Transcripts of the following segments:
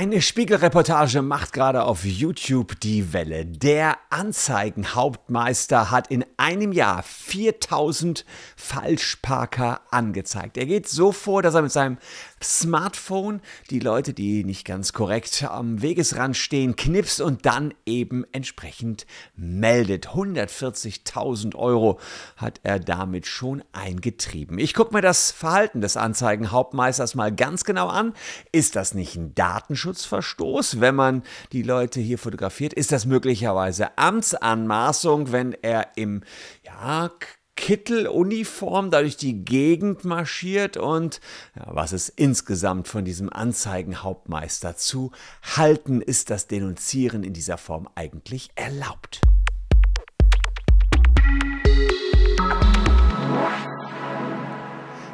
Eine Spiegelreportage macht gerade auf YouTube die Welle. Der Anzeigenhauptmeister hat in einem Jahr 4000 Falschparker angezeigt. Er geht so vor, dass er mit seinem Smartphone die Leute, die nicht ganz korrekt am Wegesrand stehen, knipst und dann eben entsprechend meldet. 140.000 Euro hat er damit schon eingetrieben. Ich gucke mir das Verhalten des Anzeigenhauptmeisters mal ganz genau an. Ist das nicht ein Datenschutz? Datenschutzverstoß, wenn man die Leute hier fotografiert? Ist das möglicherweise Amtsanmaßung, wenn er im ja, Kitteluniform da durch die Gegend marschiert und ja, was ist insgesamt von diesem Anzeigenhauptmeister zu halten, ist das Denunzieren in dieser Form eigentlich erlaubt.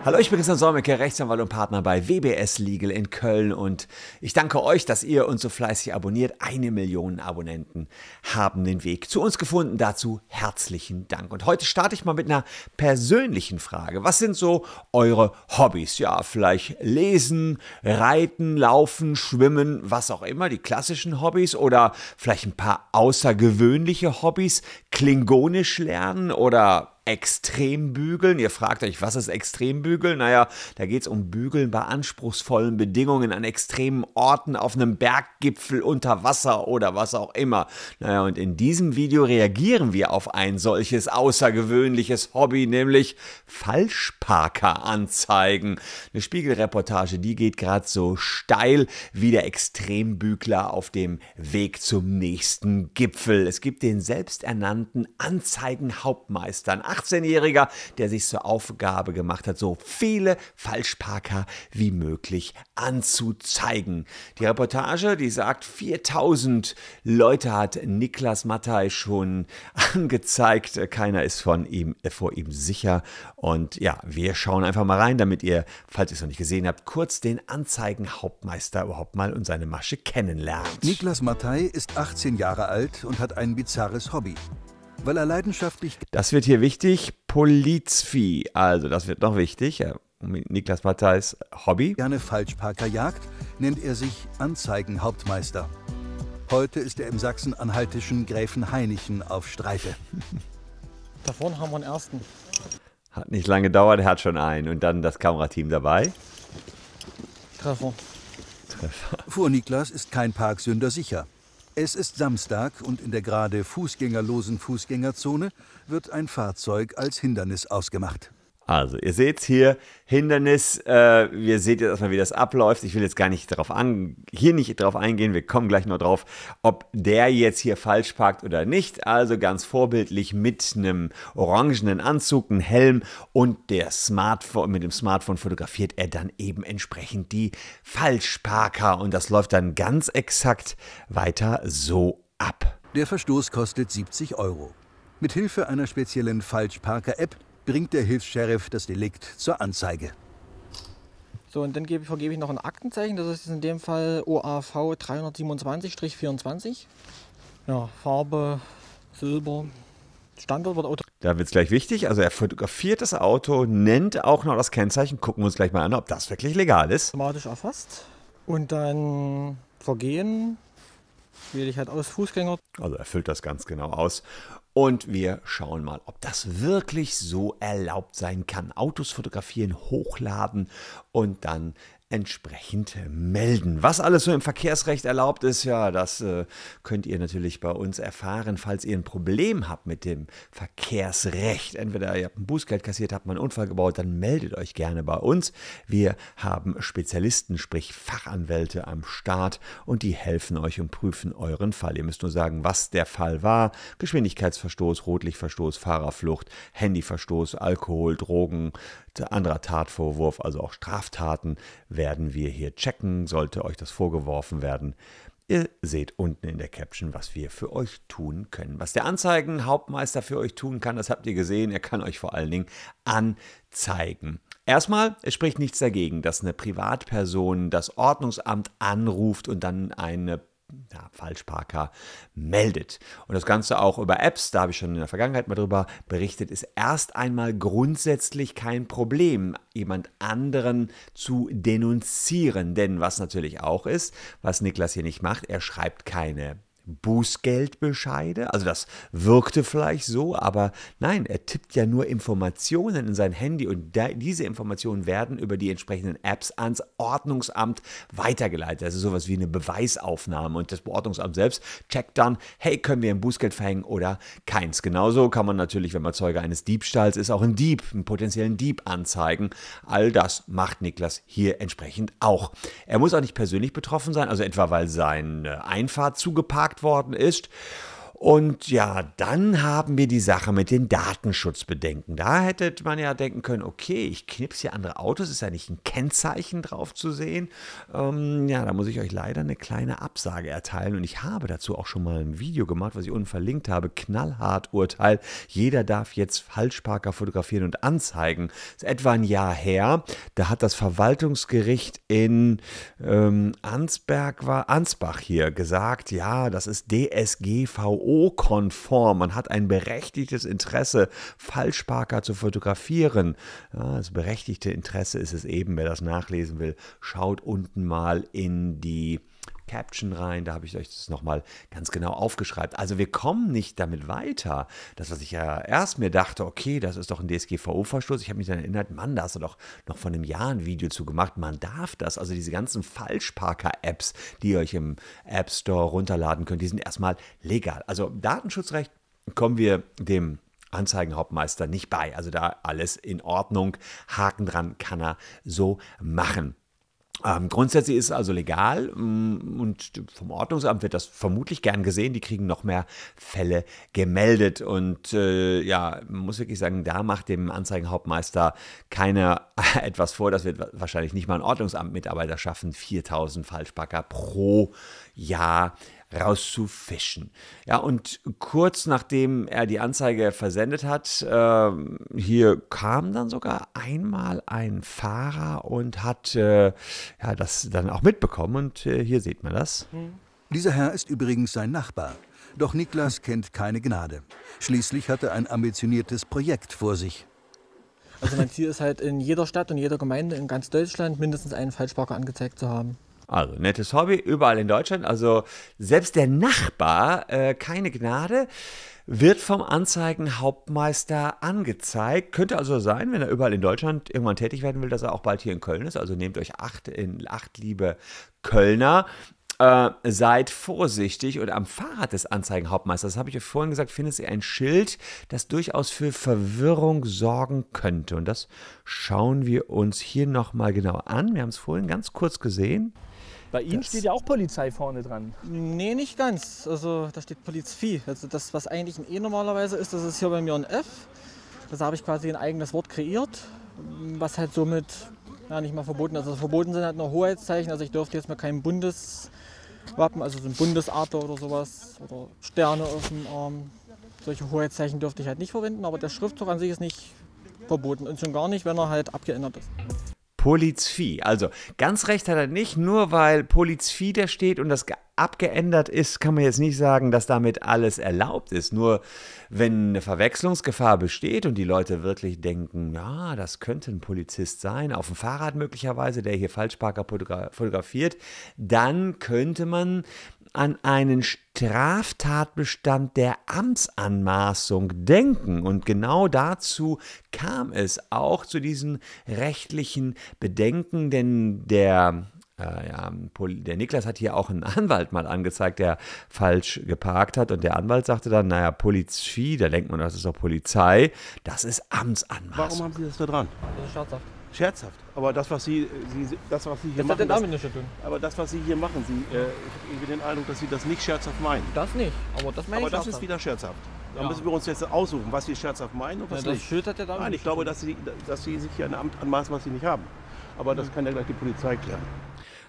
Hallo, ich bin Christian Solmecke, Rechtsanwalt und Partner bei WBS Legal in Köln und ich danke euch, dass ihr uns so fleißig abonniert. Eine Million Abonnenten haben den Weg zu uns gefunden. Dazu herzlichen Dank. Und heute starte ich mal mit einer persönlichen Frage. Was sind so eure Hobbys? Ja, vielleicht lesen, reiten, laufen, schwimmen, was auch immer, die klassischen Hobbys oder vielleicht ein paar außergewöhnliche Hobbys, klingonisch lernen oder Extrembügeln. Ihr fragt euch, was ist Extrembügeln? Naja, da geht es um Bügeln bei anspruchsvollen Bedingungen an extremen Orten, auf einem Berggipfel, unter Wasser oder was auch immer. Naja, und in diesem Video reagieren wir auf ein solches außergewöhnliches Hobby, nämlich Falschparkeranzeigen. Eine Spiegelreportage, die geht gerade so steil wie der Extrembügler auf dem Weg zum nächsten Gipfel. Es gibt den selbsternannten Anzeigenhauptmeistern. 18-Jähriger, der sich zur Aufgabe gemacht hat, so viele Falschparker wie möglich anzuzeigen. Die Reportage, die sagt, 4000 Leute hat Niklas Mattei schon angezeigt. Keiner ist von ihm, äh, vor ihm sicher. Und ja, wir schauen einfach mal rein, damit ihr, falls ihr es noch nicht gesehen habt, kurz den Anzeigenhauptmeister überhaupt mal und seine Masche kennenlernt. Niklas Mattei ist 18 Jahre alt und hat ein bizarres Hobby weil er leidenschaftlich. Das wird hier wichtig. Polizvieh. Also, das wird noch wichtig. Niklas Matthais Hobby. Gerne Falschparker jagt, nennt er sich Anzeigenhauptmeister. Heute ist er im sachsen-anhaltischen Gräfenhainichen auf Streife. Davon haben wir einen ersten. Hat nicht lange gedauert, er hat schon einen. Und dann das Kamerateam dabei. Treffer. Treffer. Vor Niklas ist kein Parksünder sicher. Es ist Samstag und in der gerade fußgängerlosen Fußgängerzone wird ein Fahrzeug als Hindernis ausgemacht. Also, ihr seht hier, Hindernis, äh, ihr seht jetzt erstmal, wie das abläuft. Ich will jetzt gar nicht darauf an, hier nicht drauf eingehen, wir kommen gleich noch drauf, ob der jetzt hier falsch parkt oder nicht. Also ganz vorbildlich mit einem orangenen Anzug, einem Helm und der Smartphone, mit dem Smartphone fotografiert er dann eben entsprechend die Falschparker und das läuft dann ganz exakt weiter so ab. Der Verstoß kostet 70 Euro. Mit Hilfe einer speziellen Falschparker-App bringt der hilfs das Delikt zur Anzeige. So, und dann gebe, vergebe ich noch ein Aktenzeichen. Das ist in dem Fall OAV 327-24. Ja, Farbe Silber. Standort Auto. Da wird es gleich wichtig. Also er fotografiert das Auto, nennt auch noch das Kennzeichen. Gucken wir uns gleich mal an, ob das wirklich legal ist. Automatisch erfasst. Und dann Vergehen Schwierigkeit halt aus Fußgänger. Also erfüllt das ganz genau aus. Und wir schauen mal, ob das wirklich so erlaubt sein kann. Autos fotografieren, hochladen und dann entsprechend melden. Was alles so im Verkehrsrecht erlaubt ist, ja, das äh, könnt ihr natürlich bei uns erfahren, falls ihr ein Problem habt mit dem Verkehrsrecht. Entweder ihr habt ein Bußgeld kassiert, habt mal einen Unfall gebaut, dann meldet euch gerne bei uns. Wir haben Spezialisten, sprich Fachanwälte am Start und die helfen euch und prüfen euren Fall. Ihr müsst nur sagen, was der Fall war. Geschwindigkeitsverstoß, Rotlichtverstoß, Fahrerflucht, Handyverstoß, Alkohol, Drogen, anderer Tatvorwurf, also auch Straftaten werden wir hier checken, sollte euch das vorgeworfen werden. Ihr seht unten in der Caption, was wir für euch tun können. Was der Anzeigenhauptmeister für euch tun kann, das habt ihr gesehen. Er kann euch vor allen Dingen anzeigen. Erstmal, es spricht nichts dagegen, dass eine Privatperson das Ordnungsamt anruft und dann eine ja, Falschparker meldet. Und das Ganze auch über Apps, da habe ich schon in der Vergangenheit mal drüber berichtet, ist erst einmal grundsätzlich kein Problem, jemand anderen zu denunzieren. Denn was natürlich auch ist, was Niklas hier nicht macht, er schreibt keine Bußgeldbescheide. Also das wirkte vielleicht so, aber nein, er tippt ja nur Informationen in sein Handy und diese Informationen werden über die entsprechenden Apps ans Ordnungsamt weitergeleitet. Das ist sowas wie eine Beweisaufnahme und das Ordnungsamt selbst checkt dann, hey, können wir ein Bußgeld verhängen oder keins. Genauso kann man natürlich, wenn man Zeuge eines Diebstahls ist, auch einen Dieb, einen potenziellen Dieb anzeigen. All das macht Niklas hier entsprechend auch. Er muss auch nicht persönlich betroffen sein, also etwa weil seine äh, Einfahrt zugeparkt worden ist. Und ja, dann haben wir die Sache mit den Datenschutzbedenken. Da hätte man ja denken können, okay, ich knipse hier andere Autos, ist ja nicht ein Kennzeichen drauf zu sehen. Ähm, ja, da muss ich euch leider eine kleine Absage erteilen und ich habe dazu auch schon mal ein Video gemacht, was ich unten verlinkt habe. Knallhart Urteil, jeder darf jetzt Falschparker fotografieren und anzeigen. Das ist etwa ein Jahr her, da hat das Verwaltungsgericht in ähm, Ansberg war, Ansbach hier gesagt, ja, das ist DSGVO konform Man hat ein berechtigtes Interesse, Falschparker zu fotografieren. Ja, das berechtigte Interesse ist es eben, wer das nachlesen will, schaut unten mal in die Caption rein, da habe ich euch das nochmal ganz genau aufgeschreibt. Also wir kommen nicht damit weiter. Das, was ich ja erst mir dachte, okay, das ist doch ein DSGVO-Verstoß. Ich habe mich dann erinnert, Mann, da hast du doch noch vor einem Jahr ein Video zu gemacht. Man darf das. Also diese ganzen Falschparker-Apps, die ihr euch im App Store runterladen könnt, die sind erstmal legal. Also Datenschutzrecht kommen wir dem Anzeigenhauptmeister nicht bei. Also da alles in Ordnung. Haken dran kann er so machen. Ähm, grundsätzlich ist es also legal mm, und vom Ordnungsamt wird das vermutlich gern gesehen. Die kriegen noch mehr Fälle gemeldet. Und äh, ja, muss wirklich sagen, da macht dem Anzeigenhauptmeister keiner etwas vor. Das wird wahrscheinlich nicht mal ein Ordnungsamtmitarbeiter schaffen. 4000 Falschpacker pro Jahr rauszufischen. Ja, und kurz nachdem er die Anzeige versendet hat, äh, hier kam dann sogar einmal ein Fahrer und hat äh, ja, das dann auch mitbekommen. Und äh, hier sieht man das. Dieser Herr ist übrigens sein Nachbar. Doch Niklas kennt keine Gnade. Schließlich hat er ein ambitioniertes Projekt vor sich. Also mein Ziel ist halt in jeder Stadt und jeder Gemeinde in ganz Deutschland mindestens einen Falschparker angezeigt zu haben. Also nettes Hobby, überall in Deutschland. Also selbst der Nachbar, äh, keine Gnade, wird vom Anzeigenhauptmeister angezeigt. Könnte also sein, wenn er überall in Deutschland irgendwann tätig werden will, dass er auch bald hier in Köln ist. Also nehmt euch acht in acht, liebe Kölner. Äh, seid vorsichtig und am Fahrrad des Anzeigenhauptmeisters, das habe ich euch vorhin gesagt, findet ihr ein Schild, das durchaus für Verwirrung sorgen könnte. Und das schauen wir uns hier nochmal genau an. Wir haben es vorhin ganz kurz gesehen. Bei Ihnen das steht ja auch Polizei vorne dran. Nee, nicht ganz. Also da steht Polizvieh. Also das, was eigentlich ein E normalerweise ist, das ist hier bei mir ein F. Also, das habe ich quasi ein eigenes Wort kreiert, was halt somit ja, nicht mal verboten ist. Also verboten sind halt nur Hoheitszeichen. Also ich dürfte jetzt mal kein Bundeswappen, also so ein Bundesadler oder sowas oder Sterne auf dem Arm. Solche Hoheitszeichen dürfte ich halt nicht verwenden, aber der Schriftzug an sich ist nicht verboten und schon gar nicht, wenn er halt abgeändert ist. Polizvieh. Also ganz recht hat er nicht, nur weil Polizvieh da steht und das abgeändert ist, kann man jetzt nicht sagen, dass damit alles erlaubt ist. Nur wenn eine Verwechslungsgefahr besteht und die Leute wirklich denken, ja, das könnte ein Polizist sein, auf dem Fahrrad möglicherweise, der hier Falschparker fotografiert, dann könnte man an einen Straftatbestand der Amtsanmaßung denken. Und genau dazu kam es auch zu diesen rechtlichen Bedenken, denn der äh, ja, der Niklas hat hier auch einen Anwalt mal angezeigt, der falsch geparkt hat. Und der Anwalt sagte dann, naja, Polizei, da denkt man, das ist doch Polizei. Das ist Amtsanmaßung. Warum haben Sie das da dran? Das also, ist schadhaft. Scherzhaft. Aber das, was Sie, Sie das, was Sie hier das machen. Hat den das, nicht tun. Aber das, was Sie hier machen, Sie, äh, ich habe irgendwie den Eindruck, dass Sie das nicht scherzhaft meinen. Das nicht, aber das meine aber ich das ist wieder scherzhaft. Dann ja. müssen wir uns jetzt aussuchen, was Sie scherzhaft meinen und was ja, das nicht. hat ja Nein, ich glaube, dass Sie, dass Sie sich hier ein Amt anmaßen, was Sie nicht haben. Aber das mhm. kann ja gleich die Polizei klären.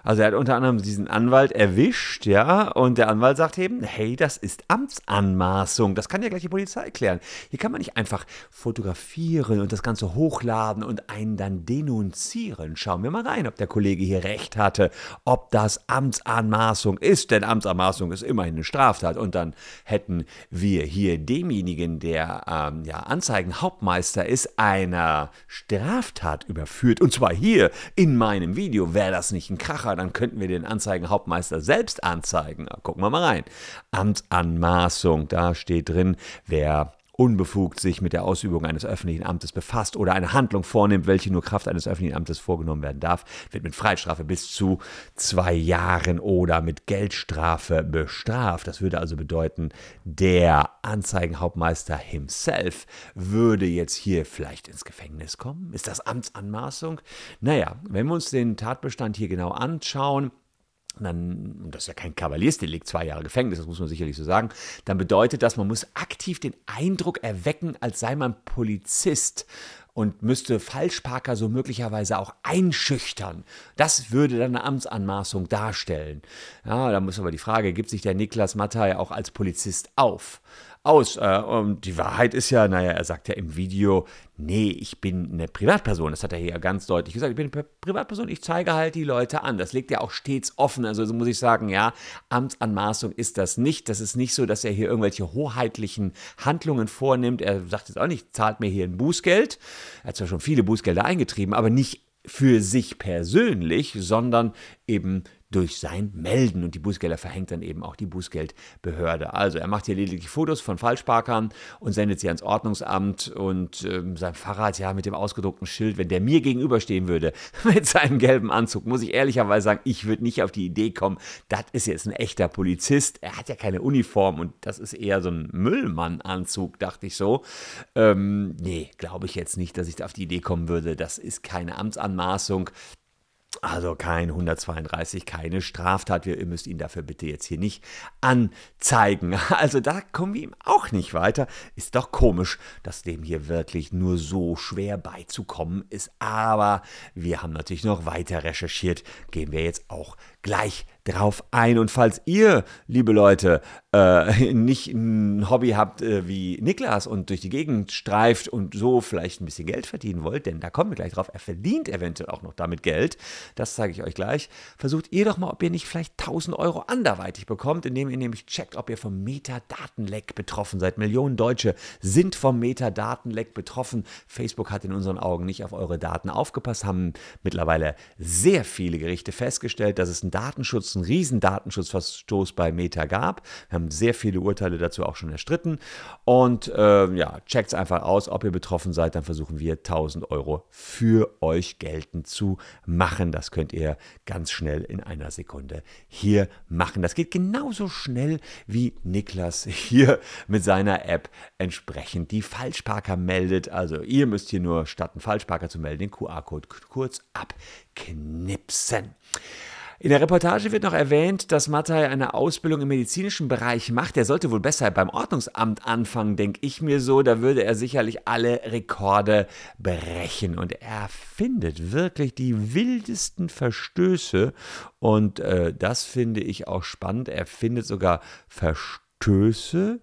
Also er hat unter anderem diesen Anwalt erwischt, ja, und der Anwalt sagt eben, hey, das ist Amtsanmaßung, das kann ja gleich die Polizei klären. Hier kann man nicht einfach fotografieren und das Ganze hochladen und einen dann denunzieren. Schauen wir mal rein, ob der Kollege hier recht hatte, ob das Amtsanmaßung ist, denn Amtsanmaßung ist immerhin eine Straftat und dann hätten wir hier demjenigen, der ähm, ja, Anzeigenhauptmeister ist, einer Straftat überführt und zwar hier in meinem Video. Wäre das nicht ein Kracher? dann könnten wir den Anzeigenhauptmeister selbst anzeigen. Gucken wir mal rein. Amtsanmaßung, da steht drin, wer unbefugt sich mit der Ausübung eines öffentlichen Amtes befasst oder eine Handlung vornimmt, welche nur Kraft eines öffentlichen Amtes vorgenommen werden darf, wird mit Freistrafe bis zu zwei Jahren oder mit Geldstrafe bestraft. Das würde also bedeuten, der Anzeigenhauptmeister himself würde jetzt hier vielleicht ins Gefängnis kommen. Ist das Amtsanmaßung? Naja, wenn wir uns den Tatbestand hier genau anschauen, dann, das ist ja kein Kavaliersdelikt, zwei Jahre Gefängnis, das muss man sicherlich so sagen, dann bedeutet das, man muss aktiv den Eindruck erwecken, als sei man Polizist und müsste Falschparker so möglicherweise auch einschüchtern. Das würde dann eine Amtsanmaßung darstellen. Ja, da muss aber die Frage, gibt sich der Niklas Mattei auch als Polizist auf? aus. Äh, und die Wahrheit ist ja, naja, er sagt ja im Video, nee, ich bin eine Privatperson. Das hat er hier ja ganz deutlich gesagt. Ich bin eine Privatperson, ich zeige halt die Leute an. Das legt er auch stets offen. Also so muss ich sagen, ja, Amtsanmaßung ist das nicht. Das ist nicht so, dass er hier irgendwelche hoheitlichen Handlungen vornimmt. Er sagt jetzt auch nicht, zahlt mir hier ein Bußgeld. Er hat zwar schon viele Bußgelder eingetrieben, aber nicht für sich persönlich, sondern eben durch sein Melden. Und die Bußgelder verhängt dann eben auch die Bußgeldbehörde. Also er macht hier lediglich Fotos von Falschparkern und sendet sie ans Ordnungsamt. Und ähm, sein Fahrrad, ja, mit dem ausgedruckten Schild, wenn der mir gegenüberstehen würde, mit seinem gelben Anzug, muss ich ehrlicherweise sagen, ich würde nicht auf die Idee kommen, das ist jetzt ein echter Polizist. Er hat ja keine Uniform und das ist eher so ein Müllmann-Anzug, dachte ich so. Ähm, nee, glaube ich jetzt nicht, dass ich da auf die Idee kommen würde. Das ist keine Amtsanmaßung. Also kein 132, keine Straftat. ihr müsst ihn dafür bitte jetzt hier nicht anzeigen. Also da kommen wir ihm auch nicht weiter. Ist doch komisch, dass dem hier wirklich nur so schwer beizukommen ist. Aber wir haben natürlich noch weiter recherchiert. Gehen wir jetzt auch gleich drauf ein. Und falls ihr, liebe Leute, äh, nicht ein Hobby habt äh, wie Niklas und durch die Gegend streift und so vielleicht ein bisschen Geld verdienen wollt, denn da kommen wir gleich drauf, er verdient eventuell auch noch damit Geld, das zeige ich euch gleich, versucht ihr doch mal, ob ihr nicht vielleicht 1000 Euro anderweitig bekommt, indem ihr nämlich checkt, ob ihr vom Metadatenleck betroffen seid. Millionen Deutsche sind vom Metadatenleck betroffen. Facebook hat in unseren Augen nicht auf eure Daten aufgepasst, haben mittlerweile sehr viele Gerichte festgestellt, dass es einen Datenschutz einen riesen Datenschutzverstoß bei Meta gab. Wir haben sehr viele Urteile dazu auch schon erstritten. Und äh, ja, checkt es einfach aus, ob ihr betroffen seid. Dann versuchen wir 1000 Euro für euch geltend zu machen. Das könnt ihr ganz schnell in einer Sekunde hier machen. Das geht genauso schnell wie Niklas hier mit seiner App entsprechend die Falschparker meldet. Also ihr müsst hier nur statt einen Falschparker zu melden den QR-Code kurz abknipsen. In der Reportage wird noch erwähnt, dass Mattei eine Ausbildung im medizinischen Bereich macht. Er sollte wohl besser beim Ordnungsamt anfangen, denke ich mir so. Da würde er sicherlich alle Rekorde brechen. Und er findet wirklich die wildesten Verstöße. Und äh, das finde ich auch spannend. Er findet sogar Verstöße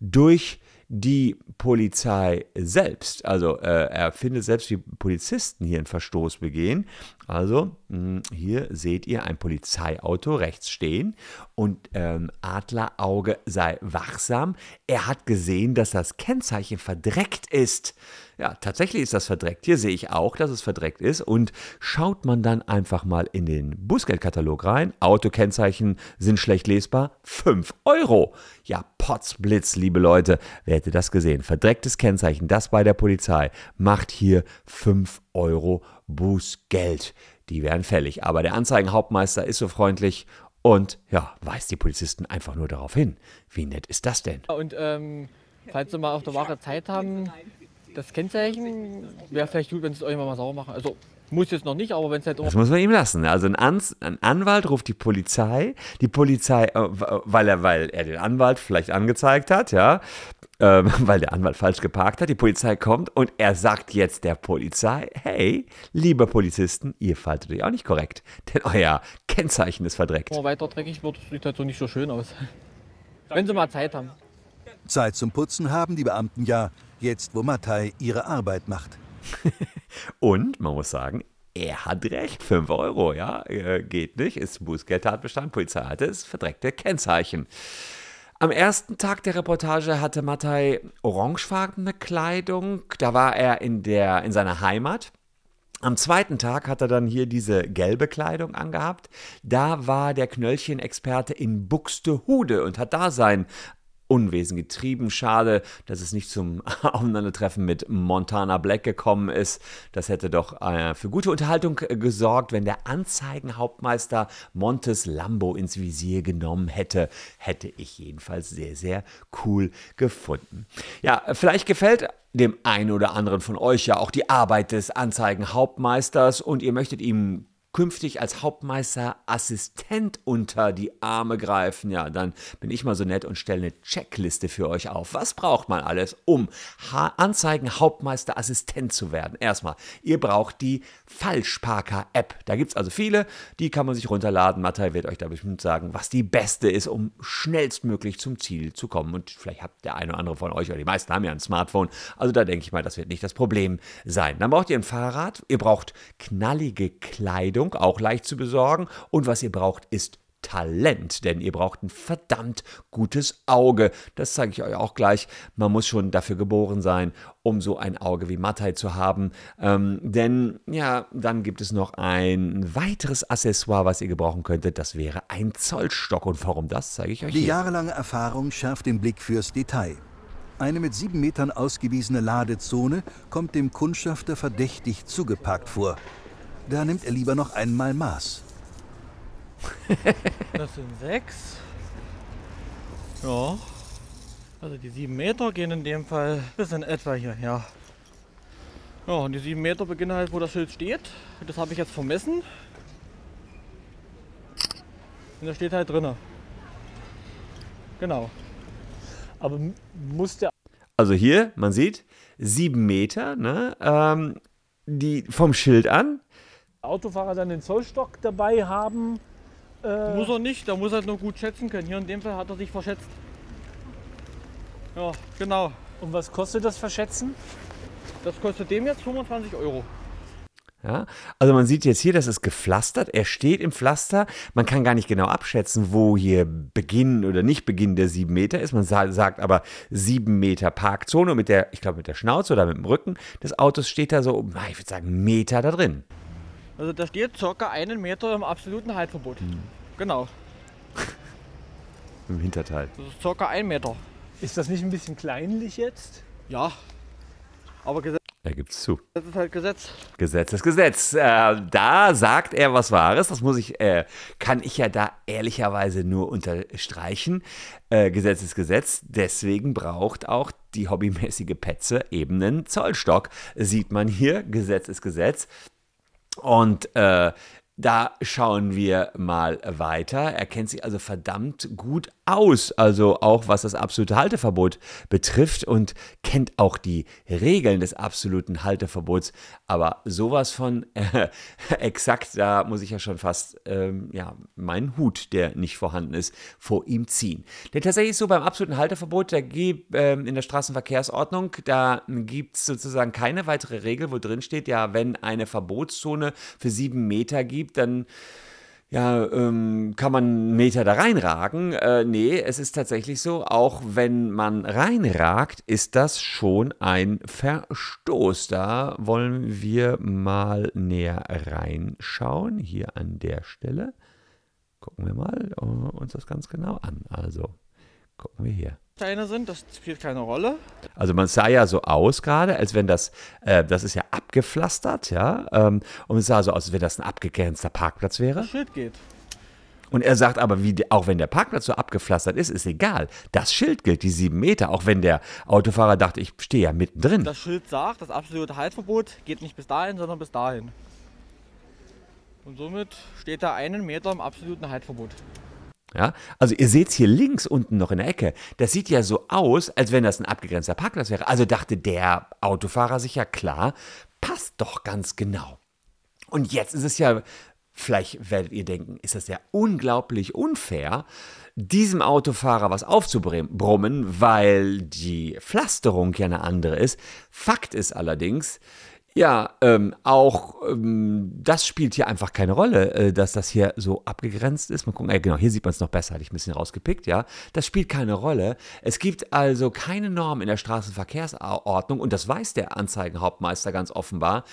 durch die Polizei selbst. Also äh, er findet selbst, wie Polizisten hier einen Verstoß begehen. Also mh, hm, hier seht ihr ein Polizeiauto rechts stehen und ähm, Adlerauge sei wachsam. Er hat gesehen, dass das Kennzeichen verdreckt ist. Ja, tatsächlich ist das verdreckt. Hier sehe ich auch, dass es verdreckt ist. Und schaut man dann einfach mal in den Bußgeldkatalog rein. Autokennzeichen sind schlecht lesbar. 5 Euro. Ja, Potzblitz, liebe Leute. Wer hätte das gesehen? Verdrecktes Kennzeichen, das bei der Polizei, macht hier 5 Euro Bußgeld. Die wären fällig. Aber der Anzeigenhauptmeister ist so freundlich und ja, weist die Polizisten einfach nur darauf hin. Wie nett ist das denn? Und ähm, falls Sie mal auf der Wache Zeit haben, das Kennzeichen wäre vielleicht gut, wenn sie es irgendwann mal sauber machen. Also muss jetzt noch nicht, aber wenn es halt. Das muss man ihm lassen. Ne? Also ein, An ein, Anwalt ruft die Polizei, die Polizei, äh, äh, weil, er, weil er den Anwalt vielleicht angezeigt hat, ja, ähm, weil der Anwalt falsch geparkt hat. Die Polizei kommt und er sagt jetzt der Polizei: Hey, liebe Polizisten, ihr faltet euch auch nicht korrekt, denn euer Kennzeichen ist verdreckt. Oh, weiter dreckig wird, sieht halt so nicht so schön aus. wenn sie mal Zeit haben. Zeit zum Putzen haben die Beamten ja, jetzt wo Mattei ihre Arbeit macht. Und man muss sagen, er hat recht, 5 Euro, ja, äh, geht nicht, ist Bußgeldtatbestand, Polizei hatte es, verdreckte Kennzeichen. Am ersten Tag der Reportage hatte Mattei orangefarbene Kleidung, da war er in, der, in seiner Heimat. Am zweiten Tag hat er dann hier diese gelbe Kleidung angehabt. Da war der Knöllchen-Experte in Buxtehude und hat da sein Unwesen getrieben. Schade, dass es nicht zum Aufeinandertreffen mit Montana Black gekommen ist. Das hätte doch äh, für gute Unterhaltung äh, gesorgt, wenn der Anzeigenhauptmeister Montes Lambo ins Visier genommen hätte. Hätte ich jedenfalls sehr, sehr cool gefunden. Ja, vielleicht gefällt dem einen oder anderen von euch ja auch die Arbeit des Anzeigenhauptmeisters und ihr möchtet ihm künftig als Hauptmeister Assistent unter die Arme greifen, ja, dann bin ich mal so nett und stelle eine Checkliste für euch auf. Was braucht man alles, um ha Anzeigen Hauptmeister Assistent zu werden? Erstmal, ihr braucht die Falschparker App. Da gibt es also viele, die kann man sich runterladen. Mattei wird euch da bestimmt sagen, was die beste ist, um schnellstmöglich zum Ziel zu kommen. Und vielleicht habt der eine oder andere von euch oder die meisten haben ja ein Smartphone. Also da denke ich mal, das wird nicht das Problem sein. Dann braucht ihr ein Fahrrad, ihr braucht knallige Kleidung. Kleidung, auch leicht zu besorgen. Und was ihr braucht, ist Talent, denn ihr braucht ein verdammt gutes Auge. Das zeige ich euch auch gleich. Man muss schon dafür geboren sein, um so ein Auge wie Mattei zu haben. Ähm, denn ja, dann gibt es noch ein weiteres Accessoire, was ihr gebrauchen könntet. Das wäre ein Zollstock. Und warum das, zeige ich euch. Die hier. jahrelange Erfahrung schärft den Blick fürs Detail. Eine mit sieben Metern ausgewiesene Ladezone kommt dem Kundschafter verdächtig zugepackt vor. Da nimmt er lieber noch einmal Maß. das sind sechs. Ja. Also die sieben Meter gehen in dem Fall bis in etwa hierher. Ja, und die sieben Meter beginnen halt, wo das Schild steht. Das habe ich jetzt vermessen. Und da steht halt drinne. Genau. Aber muss der... Also hier, man sieht, sieben Meter, ne? Ähm, die vom Schild an Autofahrer dann den Zollstock dabei haben. Äh muss er nicht, da muss er nur gut schätzen können. Hier in dem Fall hat er sich verschätzt. Ja, genau. Und was kostet das Verschätzen? Das kostet dem jetzt 25 Euro. Ja, also man sieht jetzt hier, das ist gepflastert. Er steht im Pflaster. Man kann gar nicht genau abschätzen, wo hier Beginn oder nicht Beginn der 7 Meter ist. Man sagt aber 7 Meter Parkzone. Und mit der, ich glaube, mit der Schnauze oder mit dem Rücken des Autos steht da so, ich würde sagen, Meter da drin. Also da steht circa einen Meter im absoluten Haltverbot. Hm. Genau. Im Hinterteil. Das ist circa ein Meter. Ist das nicht ein bisschen kleinlich jetzt? Ja. Aber Gesetz. Er gibt es zu. Das ist halt Gesetz. Gesetz ist Gesetz. Äh, da sagt er was Wahres. Das muss ich, äh, kann ich ja da ehrlicherweise nur unterstreichen. Äh, Gesetz ist Gesetz. Deswegen braucht auch die hobbymäßige Petze eben einen Zollstock. Sieht man hier. Gesetz ist Gesetz. Und äh, da schauen wir mal weiter. Er kennt sich also verdammt gut aus, also auch was das absolute Halteverbot betrifft und kennt auch die Regeln des absoluten Halteverbots. Aber sowas von äh, exakt, da muss ich ja schon fast ähm, ja, meinen Hut, der nicht vorhanden ist, vor ihm ziehen. Denn tatsächlich ist so beim absoluten Halteverbot, da gibt äh, in der Straßenverkehrsordnung, da gibt es sozusagen keine weitere Regel, wo drin steht, ja, wenn eine Verbotszone für sieben Meter gibt, gibt, dann ja, ähm, kann man einen Meter da reinragen. Äh, nee, es ist tatsächlich so, auch wenn man reinragt, ist das schon ein Verstoß. Da wollen wir mal näher reinschauen, hier an der Stelle. Gucken wir mal äh, uns das ganz genau an. Also, gucken wir hier kleiner sind, das spielt keine Rolle. Also man sah ja so aus gerade, als wenn das, äh, das ist ja abgepflastert, ja, ähm, und es sah so aus, als wenn das ein abgegrenzter Parkplatz wäre. Das Schild geht. Und er sagt aber, wie, auch wenn der Parkplatz so abgepflastert ist, ist egal. Das Schild gilt, die sieben Meter, auch wenn der Autofahrer dachte, ich stehe ja mittendrin. Das Schild sagt, das absolute Haltverbot geht nicht bis dahin, sondern bis dahin. Und somit steht da einen Meter im absoluten Haltverbot. Ja? Also ihr seht es hier links unten noch in der Ecke. Das sieht ja so aus, als wenn das ein abgegrenzter Parkplatz wäre. Also dachte der Autofahrer sich ja klar, passt doch ganz genau. Und jetzt ist es ja, vielleicht werdet ihr denken, ist das ja unglaublich unfair, diesem Autofahrer was aufzubrummen, weil die Pflasterung ja eine andere ist. Fakt ist allerdings, ja, ähm, auch ähm, das spielt hier einfach keine Rolle, äh, dass das hier so abgegrenzt ist. Mal gucken, äh, genau, hier sieht man es noch besser, hatte ich ein bisschen rausgepickt, ja. Das spielt keine Rolle. Es gibt also keine Norm in der Straßenverkehrsordnung, und das weiß der Anzeigenhauptmeister ganz offenbar,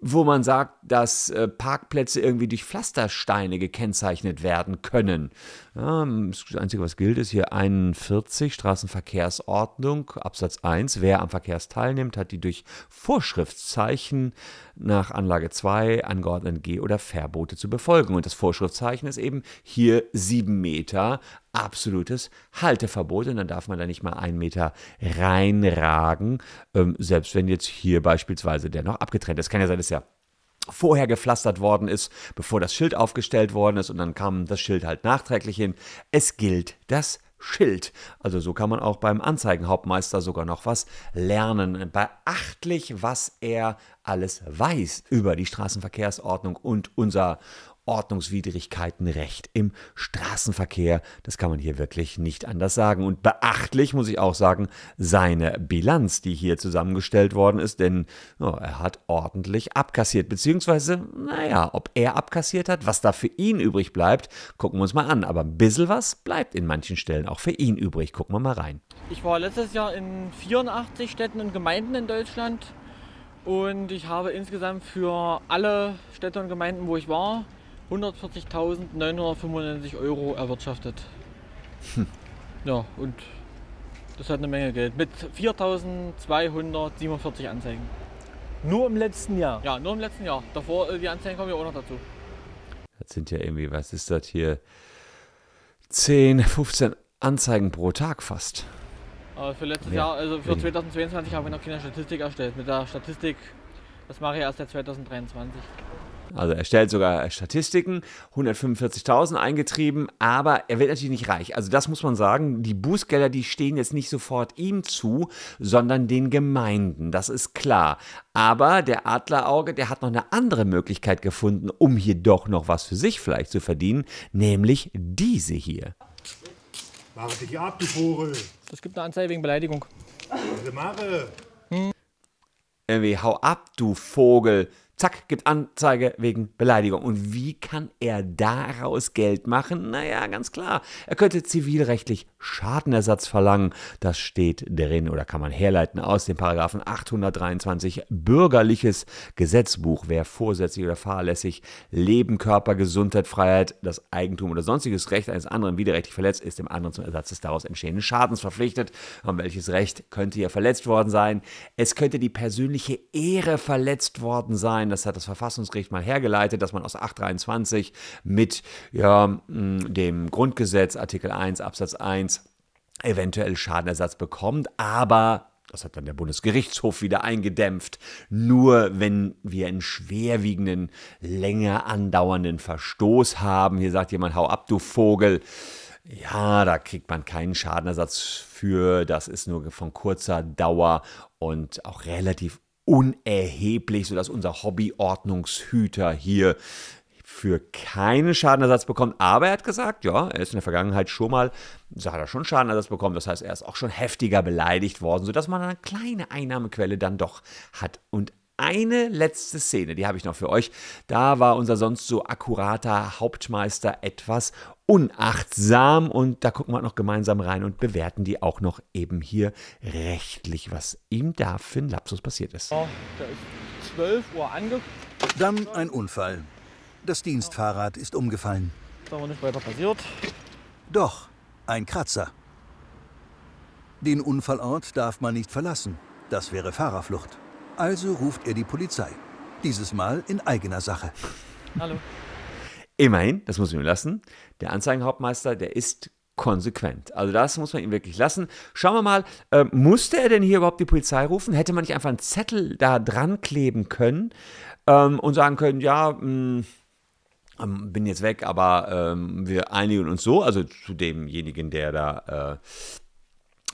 wo man sagt, dass äh, Parkplätze irgendwie durch Pflastersteine gekennzeichnet werden können. Ja, das Einzige, was gilt, ist hier 41 Straßenverkehrsordnung, Absatz 1. Wer am Verkehrsteil nimmt, hat die durch Vorschriftszeichen Zeichen nach Anlage 2 angeordneten Geh- oder Verbote zu befolgen. Und das Vorschriftzeichen ist eben hier 7 Meter absolutes Halteverbot und dann darf man da nicht mal einen Meter reinragen, ähm, selbst wenn jetzt hier beispielsweise der noch abgetrennt ist. Kann ja sein, dass ja vorher gepflastert worden ist, bevor das Schild aufgestellt worden ist und dann kam das Schild halt nachträglich hin. Es gilt das Schild. Also so kann man auch beim Anzeigenhauptmeister sogar noch was lernen. Beachtlich, was er alles weiß über die Straßenverkehrsordnung und unser Ordnungswidrigkeiten recht im Straßenverkehr. Das kann man hier wirklich nicht anders sagen. Und beachtlich muss ich auch sagen, seine Bilanz, die hier zusammengestellt worden ist, denn oh, er hat ordentlich abkassiert. Beziehungsweise, naja, ob er abkassiert hat, was da für ihn übrig bleibt, gucken wir uns mal an. Aber ein bisschen was bleibt in manchen Stellen auch für ihn übrig. Gucken wir mal rein. Ich war letztes Jahr in 84 Städten und Gemeinden in Deutschland. Und ich habe insgesamt für alle Städte und Gemeinden, wo ich war, 140.995 Euro erwirtschaftet. Hm. Ja, und das hat eine Menge Geld. Mit 4.247 Anzeigen. Nur im letzten Jahr? Ja, nur im letzten Jahr. Davor, äh, die Anzeigen kommen ja auch noch dazu. Das sind ja irgendwie, was ist das hier? 10, 15 Anzeigen pro Tag fast. Aber für letztes ja, Jahr, also für 2022 hm. habe ich noch keine Statistik erstellt. Mit der Statistik, das mache ich erst seit 2023. Also er stellt sogar Statistiken, 145.000 eingetrieben, aber er wird natürlich nicht reich. Also das muss man sagen, die Bußgelder, die stehen jetzt nicht sofort ihm zu, sondern den Gemeinden, das ist klar. Aber der Adlerauge, der hat noch eine andere Möglichkeit gefunden, um hier doch noch was für sich vielleicht zu verdienen, nämlich diese hier. dich ab, du Vogel. Es gibt eine Anzeige wegen Beleidigung. Mare. Irgendwie, hau ab, du Vogel zack, gibt Anzeige wegen Beleidigung. Und wie kann er daraus Geld machen? Naja, ganz klar. Er könnte zivilrechtlich Schadenersatz verlangen. Das steht drin oder kann man herleiten aus dem Paragraphen 823 bürgerliches Gesetzbuch. Wer vorsätzlich oder fahrlässig Leben, Körper, Gesundheit, Freiheit, das Eigentum oder sonstiges Recht eines anderen widerrechtlich verletzt, ist dem anderen zum Ersatz des daraus entstehenden Schadens verpflichtet. Und welches Recht könnte hier verletzt worden sein? Es könnte die persönliche Ehre verletzt worden sein. Das hat das Verfassungsgericht mal hergeleitet, dass man aus 823 mit ja, mm, dem Grundgesetz Artikel 1 Absatz 1 eventuell Schadenersatz bekommt, aber das hat dann der Bundesgerichtshof wieder eingedämpft. Nur wenn wir einen schwerwiegenden, länger andauernden Verstoß haben, hier sagt jemand, hau ab, du Vogel, ja, da kriegt man keinen Schadenersatz für. Das ist nur von kurzer Dauer und auch relativ unerheblich, sodass unser Hobbyordnungshüter hier für keinen Schadenersatz bekommt. Aber er hat gesagt, ja, er ist in der Vergangenheit schon mal, so hat er schon Schadenersatz bekommen. Das heißt, er ist auch schon heftiger beleidigt worden, sodass man eine kleine Einnahmequelle dann doch hat. Und eine letzte Szene, die habe ich noch für euch. Da war unser sonst so akkurater Hauptmeister etwas unachtsam und da gucken wir noch gemeinsam rein und bewerten die auch noch eben hier rechtlich, was ihm da für ein Lapsus passiert ist. Oh, da ist 12 Uhr ange... Dann ein Unfall. Das Dienstfahrrad ist umgefallen. Ist aber nicht weiter passiert. Doch, ein Kratzer. Den Unfallort darf man nicht verlassen. Das wäre Fahrerflucht. Also ruft er die Polizei. Dieses Mal in eigener Sache. Hallo. Immerhin, das muss man ihm lassen, der Anzeigenhauptmeister, der ist konsequent. Also das muss man ihm wirklich lassen. Schauen wir mal, äh, musste er denn hier überhaupt die Polizei rufen? Hätte man nicht einfach einen Zettel da dran kleben können ähm, und sagen können, ja, mh, mm, ähm, bin jetzt weg, aber ähm, wir einigen uns so, also zu demjenigen, der da äh,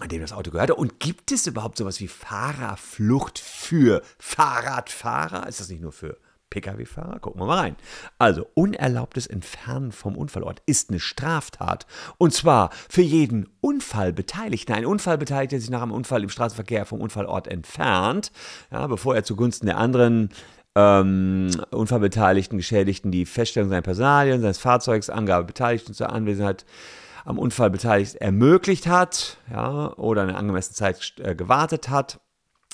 an dem das Auto gehörte. Und gibt es überhaupt sowas wie Fahrerflucht für Fahrradfahrer? Ist das nicht nur für Pkw-Fahrer? Gucken wir mal rein. Also, unerlaubtes Entfernen vom Unfallort ist eine Straftat. Und zwar für jeden Unfallbeteiligten. Ein Unfallbeteiligter, der sich nach einem Unfall im Straßenverkehr vom Unfallort entfernt, ja, bevor er zugunsten der anderen ähm, Unfallbeteiligten, Geschädigten die Feststellung seiner Personalien, seines Fahrzeugs, Angabe Beteiligten zur Anwesenheit am Unfall beteiligt ermöglicht hat ja, oder eine angemessene Zeit äh, gewartet hat.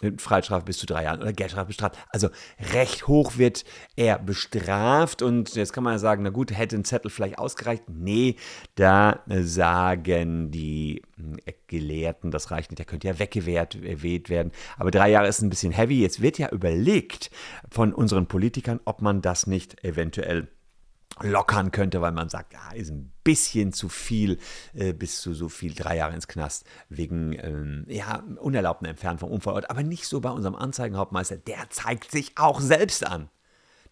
Mit Freiheitsstrafe bis zu drei Jahren oder Geldstrafe bestraft. Also recht hoch wird er bestraft. Und jetzt kann man ja sagen, na gut, hätte ein Zettel vielleicht ausgereicht. Nee, da sagen die äh, Gelehrten, das reicht nicht, der könnte ja weggeweht werden. Aber drei Jahre ist ein bisschen heavy. Jetzt wird ja überlegt von unseren Politikern, ob man das nicht eventuell lockern könnte, weil man sagt, ja, ah, ist ein bisschen zu viel, äh, bis zu so viel drei Jahre ins Knast wegen ähm, ja, unerlaubten Entfernen vom Unfallort. Aber nicht so bei unserem Anzeigenhauptmeister. Der zeigt sich auch selbst an.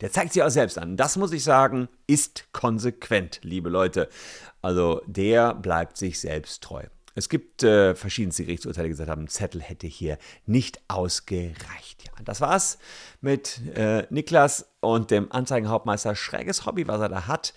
Der zeigt sich auch selbst an. Das muss ich sagen, ist konsequent, liebe Leute. Also der bleibt sich selbst treu. Es gibt äh, verschiedenste Gerichtsurteile, die gesagt haben, Zettel hätte hier nicht ausgereicht. Ja, das war's mit äh, Niklas und dem Anzeigenhauptmeister. Schräges Hobby, was er da hat.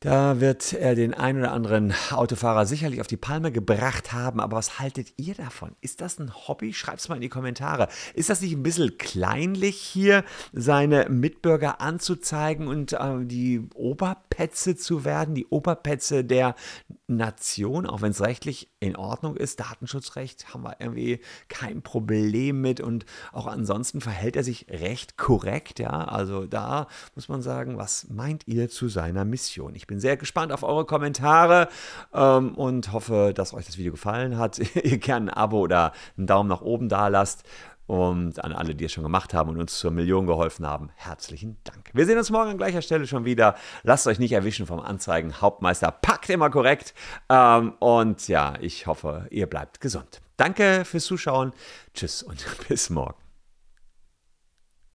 Da wird er den einen oder anderen Autofahrer sicherlich auf die Palme gebracht haben. Aber was haltet ihr davon? Ist das ein Hobby? Schreibt es mal in die Kommentare. Ist das nicht ein bisschen kleinlich hier, seine Mitbürger anzuzeigen und äh, die Oberpätze zu werden? Die Oberpätze der Nation, auch wenn es rechtlich in Ordnung ist, Datenschutzrecht haben wir irgendwie kein Problem mit und auch ansonsten verhält er sich recht korrekt, ja, also da muss man sagen, was meint ihr zu seiner Mission? Ich bin sehr gespannt auf eure Kommentare ähm, und hoffe, dass euch das Video gefallen hat, ihr gerne ein Abo oder einen Daumen nach oben da lasst und an alle, die es schon gemacht haben und uns zur Million geholfen haben, herzlichen Dank. Wir sehen uns morgen an gleicher Stelle schon wieder. Lasst euch nicht erwischen vom Anzeigen. Hauptmeister packt immer korrekt. Ähm, und ja, ich hoffe, ihr bleibt gesund. Danke fürs Zuschauen. Tschüss und bis morgen.